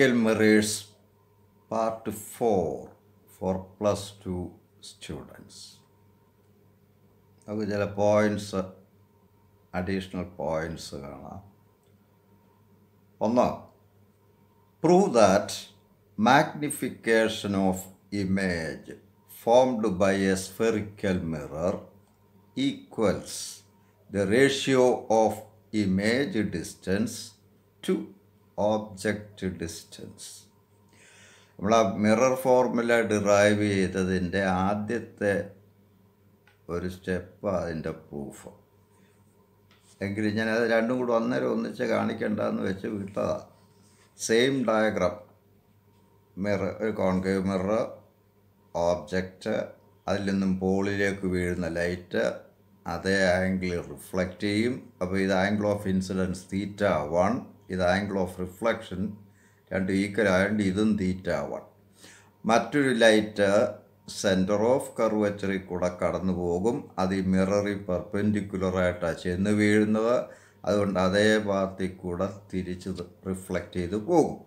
Mirror Mirrors Part 4 for plus 2 students. Okay, there are points, additional points. Now, Prove that magnification of image formed by a spherical mirror equals the ratio of image distance to object distance നമ്മൾ ആ mirror formula derive ചെയ്തതിൻ്റെ ആദ്യത്തെ ഒരു step അതിൻ്റെ proof എങ്കിലും അത് രണ്ടും കൂടെ ഒന്നര ഒന്നിച്ച് എന്ന് വെച്ച് വിട്ടതാണ് സെയിം ഡയഗ്രാം മിറർ ഒരു കോൺകേവ് മിറർ ഓബ്ജക്റ്റ് അതിൽ നിന്നും പോളിലേക്ക് വീഴുന്ന ലൈറ്റ് അതേ ആംഗിളിൽ റിഫ്ലക്റ്റ് ചെയ്യും അപ്പോൾ ഇത് angle of incidence theta one ഇത് ആംഗിൾ ഓഫ് റിഫ്ലക്ഷൻ രണ്ട് ഈക്വലായതുകൊണ്ട് ഇതും തീറ്റ വൺ മറ്റൊരു ലൈറ്റ് സെൻറ്റർ ഓഫ് കർവച്ചറിൽ കൂടെ കടന്നു പോകും അത് ഈ മിററിൽ പെർപെൻഡിക്കുലറായിട്ടാണ് ചെന്ന് വീഴുന്നത് അതുകൊണ്ട് അതേ പാത്തിൽ കൂടെ തിരിച്ച് റിഫ്ലക്റ്റ് ചെയ്ത് പോകും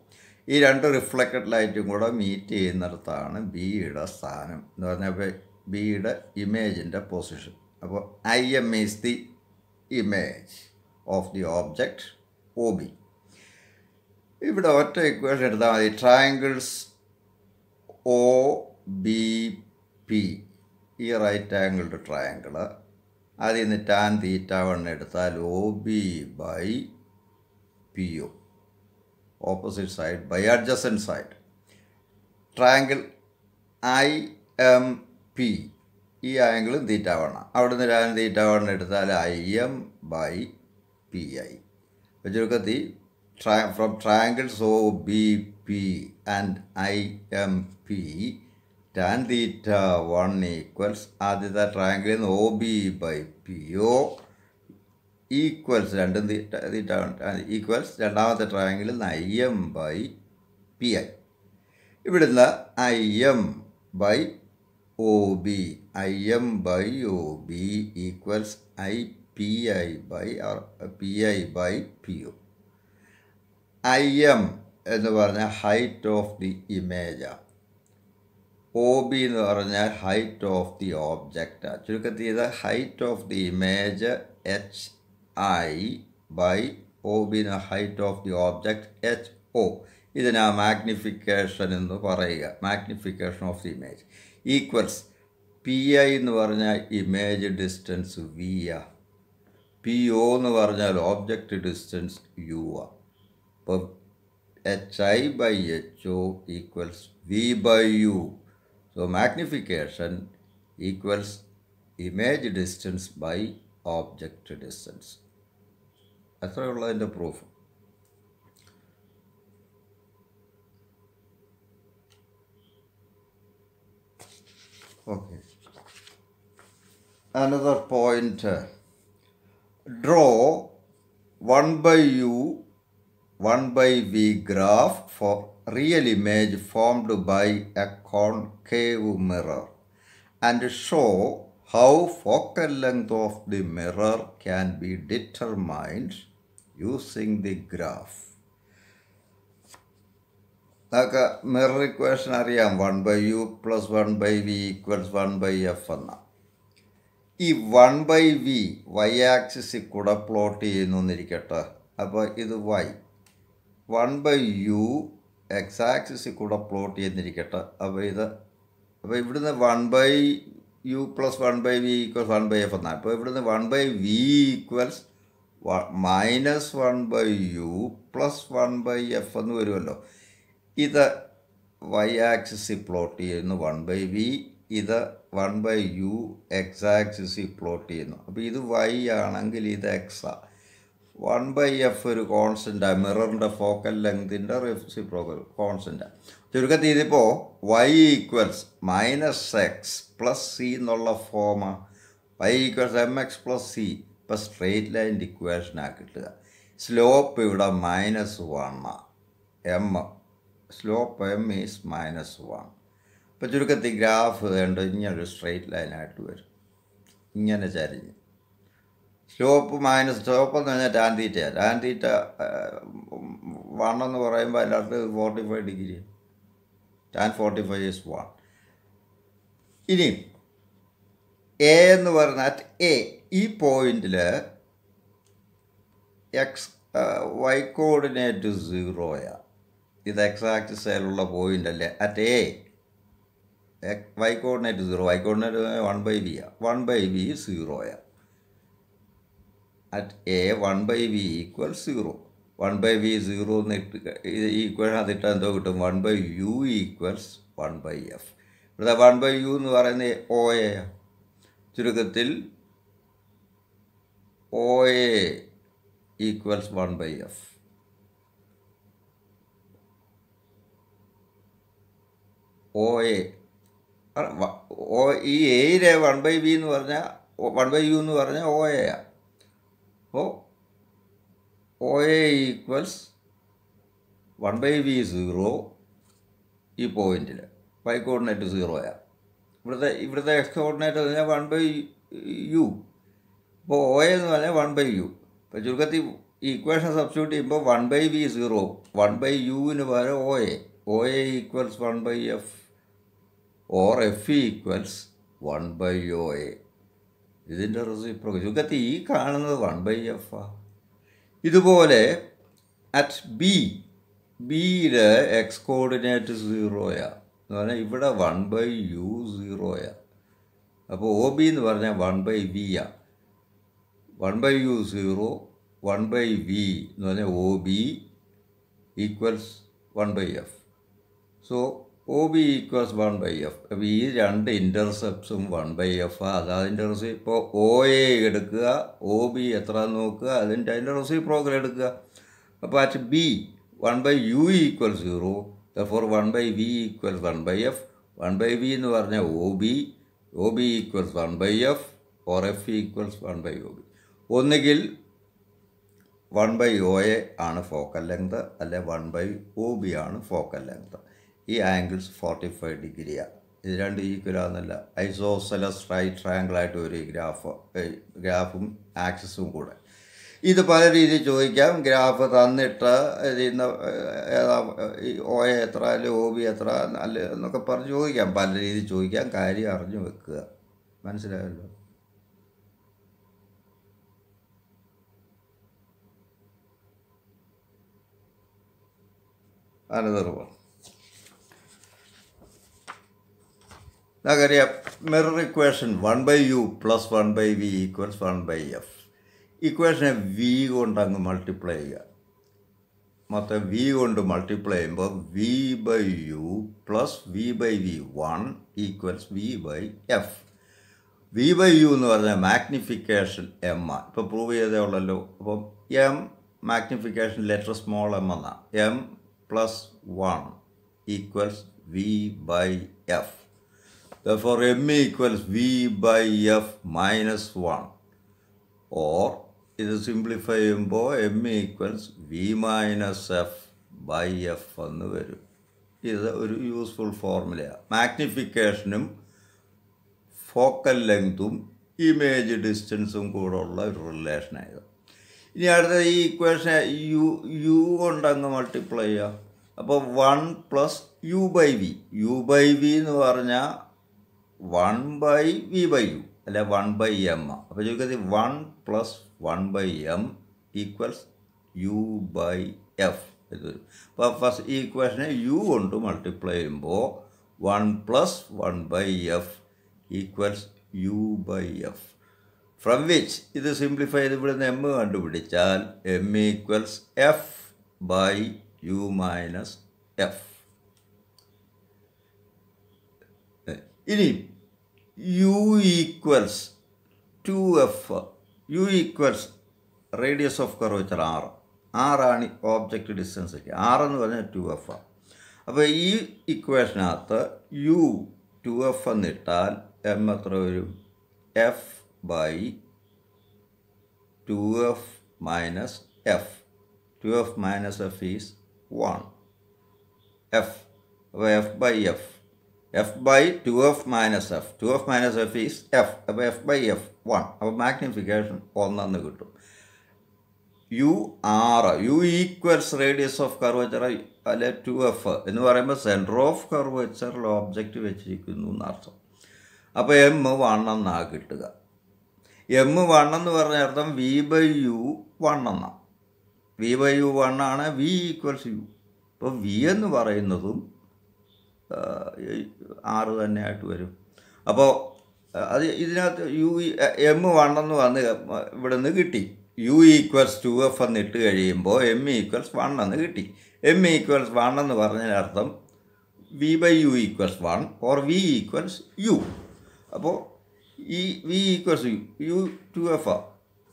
ഈ രണ്ട് റിഫ്ലക്റ്റഡ് ലൈറ്റും കൂടെ മീറ്റ് ചെയ്യുന്നിടത്താണ് ബിയുടെ സ്ഥാനം എന്ന് പറഞ്ഞപ്പോൾ ബിയുടെ ഇമേജിൻ്റെ പൊസിഷൻ അപ്പോൾ I M is the image of the object O B ഇവിടെ ഒറ്റ ഇക്വേഷൻ എടുത്താൽ മതി ട്രയാങ്കിൾസ് ഒ ബി പി ഈ റൈറ്റ് ആംഗിളുടെ ട്രയാങ്കിൾ അതിൽ നിന്ന് ടാൻ തീറ്റ വൺ എടുത്താൽ O B by P O opposite side by adjacent side triangle I M P ഈ ആംഗിൾ തീറ്റ വണ്ണ അവിടുന്ന് ടാൻ തീറ്റ വൺ എടുത്താൽ I M by P I ചുരുക്കത്തി ട്രാ triangles B P and I M P tan theta one equals ആദ്യത്തെ ട്രാങ്കിളിൽ നിന്ന് O B by P O equals രണ്ടും തീറ്റ തീറ്റ ഈക്വൽസ് രണ്ടാമത്തെ ട്രാങ്കിളിൽ നിന്ന് I M by P I ഇവിടുന്ന് I M by O B I M by O B equals I P I by P I by P O I M എന്ന് പറഞ്ഞാൽ height of the ഇമേജാണ് O B എന്ന് പറഞ്ഞാൽ height of the ഓബ്ജക്റ്റാണ് ചുരുക്കത്തിൽ ഇത് height of the image H I by O B എന്ന height of the object H O ഇതിനാ മാഗ്നിഫിക്കേഷൻ എന്ന് പറയുക magnification of the image equals P I എന്ന് പറഞ്ഞാൽ ഇമേജ് ഡിസ്റ്റൻസ് വി ആ പി ഒ എന്ന് പറഞ്ഞാൽ ഓബ്ജക്റ്റ് ഡിസ്റ്റൻസ് യു ആ But hi by ho equals v by u. So magnification equals image distance by object distance. അത്രയുള്ള the proof. Okay. Another point. Draw 1 by u 1 by V graph for real image formed by a concave mirror and show how focal length of the mirror can be determined using the graph. നമുക്ക് mirror equation അറിയാം one by U plus plus 1 by V equals one by F if one by v y axis Y plot in plot ചെയ്യുന്നു എന്നിരിക്കട്ടെ is ഇത് y. One by U X ആക്സിസിൽ കൂടെ plot ചെയ്തിരിക്കട്ടെ അപ്പോൾ ഇത് അപ്പോൾ ഇവിടുന്ന് one by U plus one by V equals one by F എന്നാൽ അപ്പോൾ ഇവിടുന്ന് വൺ ബൈ വി ഈക്വൽസ് വ minus one by U plus one by F എന്ന് വരുമല്ലോ ഇത് വൈ ആക്സിസിൽ പ്ലോട്ട് ചെയ്യുന്നു വൺ ബൈ വി ഇത് വൺ ബൈ യു എക്സ് ആക്സിസിൽ പ്ലോട്ട് ചെയ്യുന്നു അപ്പോൾ ഇത് വൈ ആണെങ്കിൽ ഇത് എക്സാണ് വൺ ബൈ എഫ് ഒരു കോൺസ്റ്റൻ്റാണ് മിററിൻ്റെ ഫോക്കൽ ലെങ്തിൻ്റെ റിഫ്സി റെസിപ്രോക്കൽ കോൺസ്റ്റൻ്റാണ് ചുരുക്കത്തിൽ ഇതിപ്പോൾ Y equals minus X plus C എന്നുള്ള ഫോമാണ് Y equals M X plus C ഇപ്പം സ്ട്രെയിറ്റ് ലൈൻ്റെ ഇക്വേഷനാണ് കിട്ടുക സ്ലോപ്പ് ഇവിടെ മൈനസ് വണ്ണാണ് M slope M is minus one ഇപ്പം ചുരുക്കത്തിൽ ഗ്രാഫ് വേണ്ട ഇങ്ങനൊരു സ്ട്രെയിറ്റ് ലൈനായിട്ട് വരും ഇങ്ങനെ ചരിഞ്ഞ് സ്ലോപ്പ് മൈനസ് സ്ലോപ്പ് എന്ന് പറഞ്ഞാൽ tan theta tan theta one എന്ന് പറയുമ്പോൾ എല്ലായിടത്തും forty five degree tan forty five is one ഇനി എ എന്ന് പറഞ്ഞാൽ അറ്റ് എ ഈ പോയിന്റിൽ എക്സ് വൈ കോർഡിനേറ്റ് സീറോയാ ഇത് എക്സാക്ട് സൈലുള്ള പോയിൻ്റ് അല്ലേ at A Y coordinate zero Y coordinate one by B ആ വൺ ബൈ ബി സീറോയാ at A one by V equal zero one by V zero എന്ന് ഇട്ട് ഈക്വൽ അതിട്ട് എന്തോ കിട്ടും one by U equals one by F ഇവിടുത്തെ one by U എന്ന് പറയുന്നത് ഒ എ ചുരുക്കത്തിൽ O A equals one by F O A O ഈ എയിലെ വൺ ബൈ ബി എന്ന് പറഞ്ഞാൽ വൺ ബൈ യു എന്ന് പറഞ്ഞാൽ ഒ എയാണ് അപ്പോൾ O A equals one by V zero ഈ പോയിന്റിൽ വൈ കോർഡിനേറ്റ് സീറോയാണ് ഇവിടുത്തെ ഇവിടുത്തെ എക്സ് കോർഡിനേറ്റ് എന്ന് പറഞ്ഞാൽ വൺ ബൈ യു ഇപ്പോൾ ഒ എന്ന് പറഞ്ഞാൽ വൺ ബൈ യു ഇപ്പോൾ ചുരുക്കത്തിൽ ഈക്വേഷൻ സബ്സ്റ്റിറ്റ്യൂട്ട് ചെയ്യുമ്പോൾ one by V zero one by യുവിന് പകരം O A O A equals one by F or F equals one by O A ഇതിൻ്റെ റെസിപ്രോക്കൽ ചുരുക്കത്തിൽ ഈ കാണുന്നത് വൺ ബൈ എഫ് ആ ഇതുപോലെ അറ്റ് ബി ബിയിൽ എക്സ് കോർഡിനേറ്റ് സീറോയാ എന്ന് പറഞ്ഞാൽ ഇവിടെ വൺ ബൈ യു സീറോയാ അപ്പോൾ ഒ ബി എന്ന് പറഞ്ഞാൽ വൺ ബൈ വി ആ one by U zero one by V എന്ന് പറഞ്ഞാൽ O B equals one by F so O B equals one by F അപ്പോൾ ഈ രണ്ട് ഇൻ്റർസെപ്റ്റ്സും വൺ ബൈ എഫ് അത് അതിൻ്റെ റെസി ഇപ്പോൾ ഒ എ എടുക്കുക ഒ ബി എത്ര നോക്കുക അതിൻ്റെ അതിൻ്റെ റെസി പ്രോഗ്രാം എടുക്കുക അപ്പോൾ at B one by U equal zero for one by V equal one by F one by V എന്ന് പറഞ്ഞാൽ O B O B equals one by F for F equals one by O B ഒന്നുകിൽ one by O A ആണ് focal length അല്ലെ one by O B ആണ് focal length ഈ angles forty five ഡിഗ്രിയാണ് ഇത് equal ഈക്വലാകുന്നില്ല isosceles right triangle ആയിട്ട് ഒരു ഗ്രാഫ് ഗ്രാഫും ആക്സസും കൂടെ ഇത് പല രീതിയിൽ ചോദിക്കാം ഗ്രാഫ് തന്നിട്ട് ഇതിന്ന് ഒ എത്ര അല്ലെ ഒ ബി എത്ര അല്ല എന്നൊക്കെ പറഞ്ഞ് ചോദിക്കാം പല രീതിയിൽ ചോദിക്കാം കാര്യം അറിഞ്ഞു വെക്കുക മനസ്സിലായല്ലോ അനതർ നമുക്കറിയാം mirror equation one by U plus one by V equals one by F ഇക്വേഷനെ വി കൊണ്ട് അങ്ങ് മൾട്ടിപ്ലൈ ചെയ്യുക മൊത്തം വി കൊണ്ട് മൾട്ടിപ്ലൈ ചെയ്യുമ്പോൾ V by U plus V by V one equals V by F V by U എന്ന് പറഞ്ഞാൽ magnification M ആ ഇപ്പോൾ പ്രൂവ് ചെയ്തേ ഉള്ളല്ലോ അപ്പം M magnification letter small M എന്നാണ് M plus one equals V by F for M equals V by F minus one or ഇത് simplify ചെയ്യുമ്പോൾ M equals V minus F by F എന്ന് വരും ഇത് ഒരു യൂസ്ഫുൾ ഫോർമുലയാണ് മാഗ്നിഫിക്കേഷനും ഫോക്കൽ ലെങ്തും ഇമേജ് ഡിസ്റ്റൻസും കൂടെ ഉള്ള ഒരു റിലേഷനായത് ഇനി അടുത്ത ഈ ഇക്വേഷൻ യു യു കൊണ്ട് അങ്ങ് മൾട്ടിപ്ലൈ ചെയ്യുക അപ്പോൾ one plus U by V U by V എന്ന് പറഞ്ഞാൽ one by V by U അല്ലെ വൺ ബൈ എം ആ അപ്പോൾ ചോദിക്കുന്നത് one plus one by M equals U by F ഇത് വരും അപ്പോൾ ഫസ്റ്റ് ഈ ഇക്വേഷനെ യു കൊണ്ട് മൾട്ടിപ്ലൈ ചെയ്യുമ്പോൾ one plus one by F equals U by F from which ഇത് സിംപ്ലിഫൈ ചെയ്ത് ഇവിടുന്ന് എം കണ്ടുപിടിച്ചാൽ M equals F by U minus F ഇനിയും U equals two F U equals radius of curvature R ആറാണ് object distance R എന്ന് പറഞ്ഞാൽ two F ആണ് അപ്പോൾ ഈ ഇക്വേഷനകത്ത് യു ടു എഫ് എന്നിട്ടാൽ എം എത്ര വരും F by two F minus F two F minus F is one F അപ്പോൾ F by F F by two F minus F two F minus F is F അപ്പോൾ F by F one അപ്പോൾ magnification ഒന്നെന്ന് കിട്ടും U R U equals radius of curvature അല്ലെ two F എന്ന് പറയുമ്പോൾ centre of കർവേച്ചറിൽ object വെച്ചിരിക്കുന്നു എന്നർത്ഥം അപ്പോൾ എം വൺ എന്നാണ് കിട്ടുക എം വൺ എന്ന് പറഞ്ഞ അർത്ഥം വി ബൈ യു വൺ എന്നാണ് വി ബൈ യു വൺ ആണ് വി ഈക്വൽസ് യു അപ്പോൾ വി എന്ന് പറയുന്നതും ആറ് തന്നെ ആയിട്ട് വരും അപ്പോൾ അത് ഇതിനകത്ത് യു എം വൺ എന്ന് വന്ന് ഇവിടെ നിന്ന് കിട്ടി യു ഈക്വൽസ് ടു എഫ് എന്ന് ഇട്ട് കഴിയുമ്പോൾ എം ഈക്വൽസ് വൺ എന്ന് കിട്ടി എം ഈക്വൽസ് വൺ എന്ന് പറഞ്ഞതിനർത്ഥം v by U equals one or v equals U അപ്പോൾ ഈ v equals u u two f ആ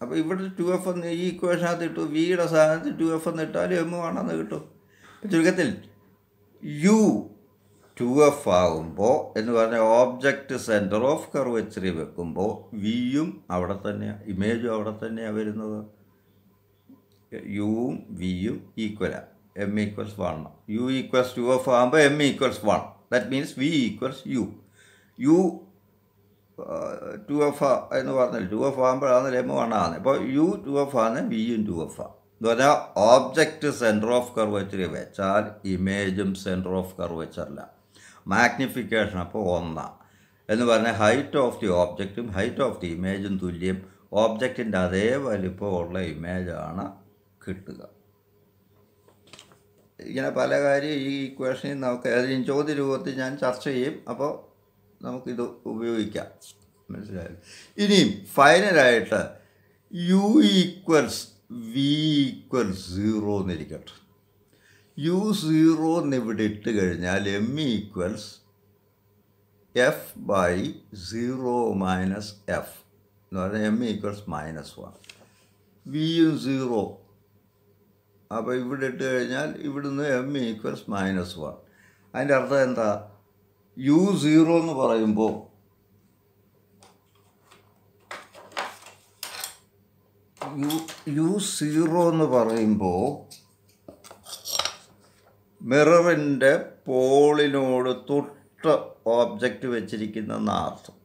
അപ്പോൾ ഇവിടെ ടു എഫ് എന്ന് ഈ ഇക്വേഷനകത്ത് ഇട്ടു വിയുടെ സാധനത്തിൽ ടു എഫ് എന്ന് ഇട്ടാലും എം വൺ എന്ന് കിട്ടും ചുരുക്കത്തിൽ യു ടു എഫ് ആകുമ്പോൾ എന്ന് പറഞ്ഞാൽ ഓബ്ജക്റ്റ് സെൻറ്റർ ഓഫ് കർവച്ചറി വെക്കുമ്പോൾ വിയും അവിടെ തന്നെയാണ് ഇമേജും അവിടെ തന്നെയാണ് വരുന്നത് യുവും വിയും ഈക്വലാണ് m equals one u equals two f ആകുമ്പോൾ m equals one that means v equals u u two f ആ എന്ന് പറഞ്ഞാൽ ടു എഫ് ആകുമ്പോഴാണ് എം വൺ ആണ് അപ്പോൾ യു ടു എഫ് ആണ് വിയും ടു എഫ് ആ എന്ന് പറഞ്ഞാൽ ഓബ്ജക്റ്റ് സെൻറ്റർ ഓഫ് കർവച്ചറി വെച്ചാൽ ഇമേജും സെൻറ്റർ ഓഫ് കർവച്ചറിലാണ് മാഗ്നിഫിക്കേഷൻ അപ്പോൾ ഒന്നാണ് എന്ന് പറഞ്ഞാൽ ഹൈറ്റ് ഓഫ് ദി ഓബ്ജക്റ്റും ഹൈറ്റ് ഓഫ് ദി ഇമേജും തുല്യം ഓബ്ജക്റ്റിൻ്റെ അതേ വലിപ്പമുള്ള ഇമേജാണ് കിട്ടുക ഇങ്ങനെ പല കാര്യം ഈ ഇക്വേഷനിൽ നമുക്ക് ഏതെങ്കിലും ചോദ്യ രൂപത്തിൽ ഞാൻ ചർച്ച ചെയ്യും അപ്പോൾ നമുക്കിത് ഉപയോഗിക്കാം മനസ്സിലായി ഇനിയും ഫൈനലായിട്ട് u equals v equals zero എന്നിരിക്കട്ടെ യു സീറോ എന്നിവിടെ ഇട്ട് കഴിഞ്ഞാൽ m equals F by zero minus f എന്ന് പറഞ്ഞാൽ എം ഈക്വൽസ് മൈനസ് വൺ വിയും സീറോ അപ്പോൾ ഇവിടെ ഇട്ട് കഴിഞ്ഞാൽ ഇവിടുന്ന് എം ഈക്വൽസ് മൈനസ് വൺ അതിൻ്റെ അർത്ഥം എന്താ യു സീറോ എന്ന് പറയുമ്പോൾ യു യു സീറോ എന്ന് പറയുമ്പോൾ മിററിൻ്റെ പോളിനോട് തൊട്ട് ഓബ്ജക്റ്റ് വെച്ചിരിക്കുന്ന അർത്ഥം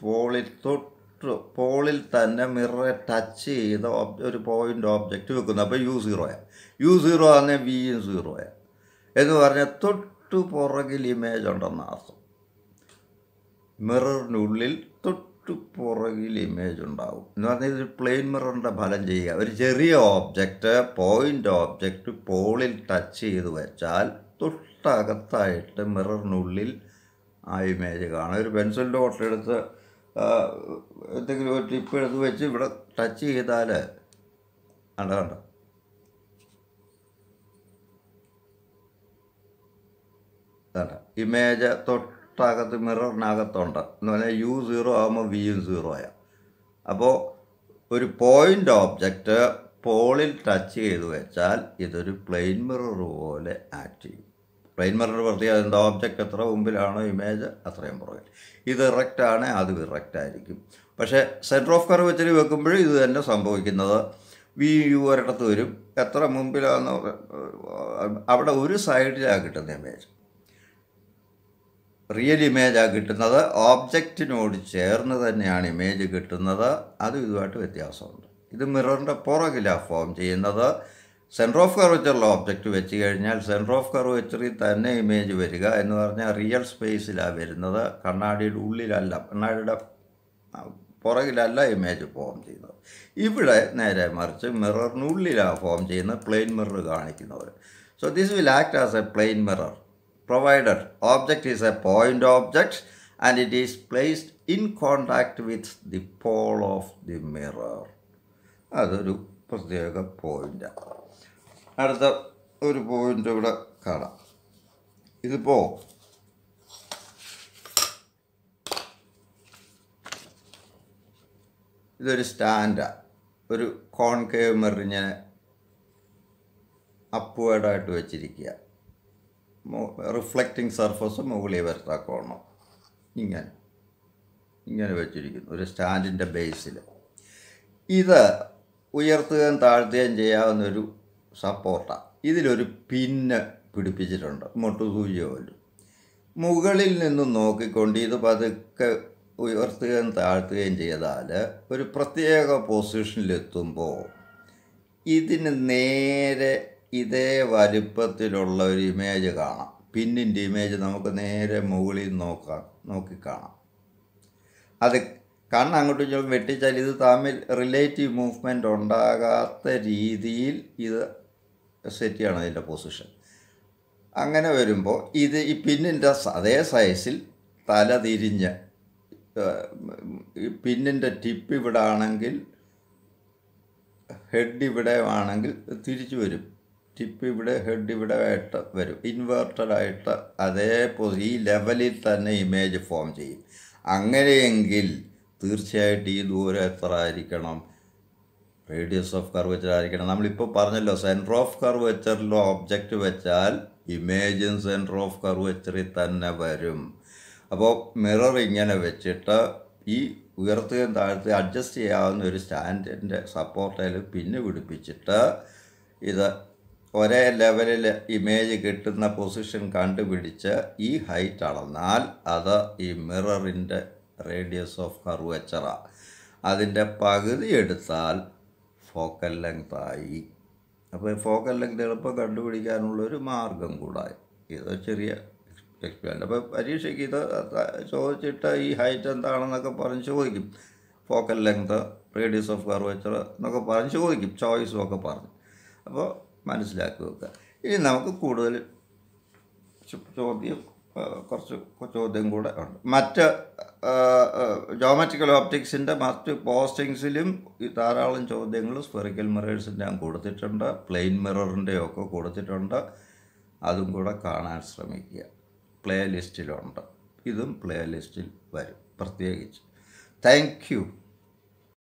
പോളിൽ തൊട്ട് പോളിൽ തന്നെ മിററെ ടച്ച് ചെയ്ത ഒരു പോയിൻ്റ് ഓബ്ജക്റ്റ് വെക്കുന്നു അപ്പോൾ യു സീറോയാണ് യു സീറോ ആണെങ്കിൽ വിയും സീറോയാണ് എന്ന് പറഞ്ഞാൽ തൊട്ടു പുറകിൽ ഇമേജ് ഉണ്ടെന്ന അർത്ഥം മിററിനുള്ളിൽ തൊട്ട് തൊട്ടുപുറകിൽ ഇമേജ് ഉണ്ടാവും എന്ന് പറഞ്ഞാൽ ഇതൊരു പ്ലെയിൻ മിററിൻ്റെ ഫലം ചെയ്യുക ഒരു ചെറിയ ഓബ്ജക്റ്റ് പോയിൻ്റ് ഓബ്ജക്റ്റ് പോളിൽ ടച്ച് ചെയ്ത് വെച്ചാൽ തൊട്ടകത്തായിട്ട് മിററിനുള്ളിൽ ആ ഇമേജ് കാണാം ഒരു പെൻസിലിൻ്റെ എടുത്ത് എന്തെങ്കിലും ഒരു ടിപ്പ് എടുത്ത് വെച്ച് ഇവിടെ ടച്ച് ചെയ്താൽ കണ്ട കണ്ട ഇമേജ് തൊട്ട് റെഫ്ലക്ടകത്ത് മിററിനകത്തുണ്ട് എന്ന് പറഞ്ഞാൽ യു സീറോ ആകുമ്പോൾ വിയും സീറോ ആയ അപ്പോൾ ഒരു പോയിൻ്റ് ഓബ്ജക്റ്റ് പോളിൽ ടച്ച് ചെയ്ത് വെച്ചാൽ ഇതൊരു പ്ലെയിൻ മിറർ പോലെ ആക്ട് ചെയ്യും പ്ലെയിൻ മിറർ പ്രത്യേകത എന്താ ഓബ്ജക്റ്റ് എത്ര മുമ്പിലാണോ ഇമേജ് അത്രയും പുറകിൽ ഇത് ഇറക്റ്റ് ആണ് അത് ഇറക്റ്റ് ആയിരിക്കും പക്ഷേ സെൻറ്റർ ഓഫ് കർവ് വെച്ചിട്ട് വെക്കുമ്പോഴും ഇത് തന്നെ സംഭവിക്കുന്നത് വി യു ഒരിടത്ത് വരും എത്ര മുമ്പിലാണെന്ന് അവിടെ ഒരു സൈഡിലാണ് കിട്ടുന്ന ഇമേജ് റിയൽ ഇമേജാണ് കിട്ടുന്നത് ഓബ്ജക്റ്റിനോട് ചേർന്ന് തന്നെയാണ് ഇമേജ് കിട്ടുന്നത് അതും ഇതുമായിട്ട് വ്യത്യാസമുണ്ട് ഇത് മിററിൻ്റെ പുറകിലാണ് ഫോം ചെയ്യുന്നത് സെൻറ്റർ ഓഫ് കർവേച്ചറിലെ ഓബ്ജക്റ്റ് വെച്ച് കഴിഞ്ഞാൽ സെൻറ്റർ ഓഫ് കർവേച്ചറിൽ തന്നെ ഇമേജ് വരിക എന്ന് പറഞ്ഞാൽ റിയൽ സ്പേസിലാണ് വരുന്നത് കണ്ണാടിയുടെ ഉള്ളിലല്ല കണ്ണാടിയുടെ പുറകിലല്ല ഇമേജ് ഫോം ചെയ്യുന്നത് ഇവിടെ നേരെ മറിച്ച് മിററിനുള്ളിലാണ് ഫോം ചെയ്യുന്നത് പ്ലെയിൻ മിറർ കാണിക്കുന്നത് so this will act as a plane mirror provided object is a point object and it is placed in contact with the pole of the mirror അതൊരു പ്രത്യേക പോയിൻ്റാണ് അടുത്ത ഒരു പോയിൻ്റ് ഇവിടെ കാണാം ഇതിപ്പോൾ ഇതൊരു സ്റ്റാൻഡാണ് ഒരു കോൺകേവ് മെറിഞ്ഞ് അപ്വേർഡായിട്ട് വെച്ചിരിക്കുക റിഫ്ലക്റ്റിംഗ് സർഫസ് മുകളിൽ വരത്തക്കോണം ഇങ്ങനെ ഇങ്ങനെ വെച്ചിരിക്കുന്നു ഒരു സ്റ്റാൻഡിൻ്റെ ബേസിൽ ഇത് ഉയർത്തുകയും താഴ്ത്തുകയും ചെയ്യാവുന്നൊരു സപ്പോർട്ടാണ് ഇതിലൊരു പിന്ന് പിടിപ്പിച്ചിട്ടുണ്ട് മുട്ടു സൂചി പോലും മുകളിൽ നിന്ന് നോക്കിക്കൊണ്ട് ഇത് പതുക്കെ ഉയർത്തുകയും താഴ്ത്തുകയും ചെയ്താൽ ഒരു പ്രത്യേക പൊസിഷനിലെത്തുമ്പോൾ ഇതിന് നേരെ ഇതേ വലുപ്പത്തിലുള്ള ഒരു ഇമേജ് കാണാം പിന്നിൻ്റെ ഇമേജ് നമുക്ക് നേരെ മുകളിൽ നോക്കാം നോക്കിക്കാണാം അത് കണ്ണ് അങ്ങോട്ടും വെട്ടിച്ചാൽ ഇത് തമ്മിൽ റിലേറ്റീവ് മൂവ്മെൻ്റ് ഉണ്ടാകാത്ത രീതിയിൽ ഇത് സെറ്റ് ചെയ്യണം അതിൻ്റെ പൊസിഷൻ അങ്ങനെ വരുമ്പോൾ ഇത് ഈ പിന്നിൻ്റെ അതേ സൈസിൽ തല തിരിഞ്ഞ് പിന്നിൻ്റെ ടിപ്പ് ഇവിടെ ആണെങ്കിൽ ഹെഡ് ഇവിടെ ആണെങ്കിൽ തിരിച്ചു വരും ടിപ്പ് ഇവിടെ ഹെഡ് ഇവിടെ ആയിട്ട് വരും ഇൻവേർട്ടഡായിട്ട് അതേപോലെ ഈ ലെവലിൽ തന്നെ ഇമേജ് ഫോം ചെയ്യും അങ്ങനെയെങ്കിൽ തീർച്ചയായിട്ടും ഈ ദൂരം എത്ര ആയിരിക്കണം റേഡിയസ് ഓഫ് കർവച്ചർ ആയിരിക്കണം നമ്മളിപ്പോൾ പറഞ്ഞല്ലോ സെൻറ്റർ ഓഫ് കർവച്ചറിൽ ഒബ്ജക്റ്റ് വെച്ചാൽ ഇമേജും സെൻറ്റർ ഓഫ് കർവച്ചറിൽ തന്നെ വരും അപ്പോൾ മിറർ ഇങ്ങനെ വെച്ചിട്ട് ഈ ഉയർത്തുകയും താഴ്ത്തുകയും അഡ്ജസ്റ്റ് ചെയ്യാവുന്ന ഒരു സ്റ്റാൻഡിൻ്റെ സപ്പോർട്ടയിൽ പിന്നെ പിടിപ്പിച്ചിട്ട് ഇത് ഒരേ ലെവലിൽ ഇമേജ് കിട്ടുന്ന പൊസിഷൻ കണ്ടുപിടിച്ച് ഈ ഹൈറ്റ് അളന്നാൽ അത് ഈ മിററിൻ്റെ റേഡിയസ് ഓഫ് കർവച്ചറാണ് അതിൻ്റെ പകുതി എടുത്താൽ ഫോക്കൽ ലെങ്ത് ആയി അപ്പോൾ ഫോക്കൽ ലെങ്ത് എളുപ്പം കണ്ടുപിടിക്കാനുള്ളൊരു മാർഗം കൂടായി ഇത് ചെറിയ എക്സ്പീരിയൻസ് അപ്പോൾ പരീക്ഷയ്ക്ക് ഇത് ചോദിച്ചിട്ട് ഈ ഹൈറ്റ് എന്താണെന്നൊക്കെ പറഞ്ഞ് ചോദിക്കും focal length radius of curvature എന്നൊക്കെ പറഞ്ഞ് ചോദിക്കും ചോയ്സും ഒക്കെ പറഞ്ഞ് അപ്പോൾ മനസ്സിലാക്കി വെക്കുക ഇനി നമുക്ക് കൂടുതൽ ചോദ്യം കുറച്ച് ചോദ്യം കൂടെ ഉണ്ട് മറ്റ് ജോമെട്രിക്കൽ ഓപ്റ്റിക്സിൻ്റെ മറ്റ് പോസ്റ്റിങ്സിലും ഈ ധാരാളം ചോദ്യങ്ങൾ സ്പെറിക്കൽ മിറേഴ്സിൻ്റെ ഞാൻ കൊടുത്തിട്ടുണ്ട് പ്ലെയിൻ മിററിൻ്റെ ഒക്കെ കൊടുത്തിട്ടുണ്ട് അതും കൂടെ കാണാൻ ശ്രമിക്കുക പ്ലേ ലിസ്റ്റിലുണ്ട് ഇതും പ്ലേ ലിസ്റ്റിൽ വരും പ്രത്യേകിച്ച് താങ്ക്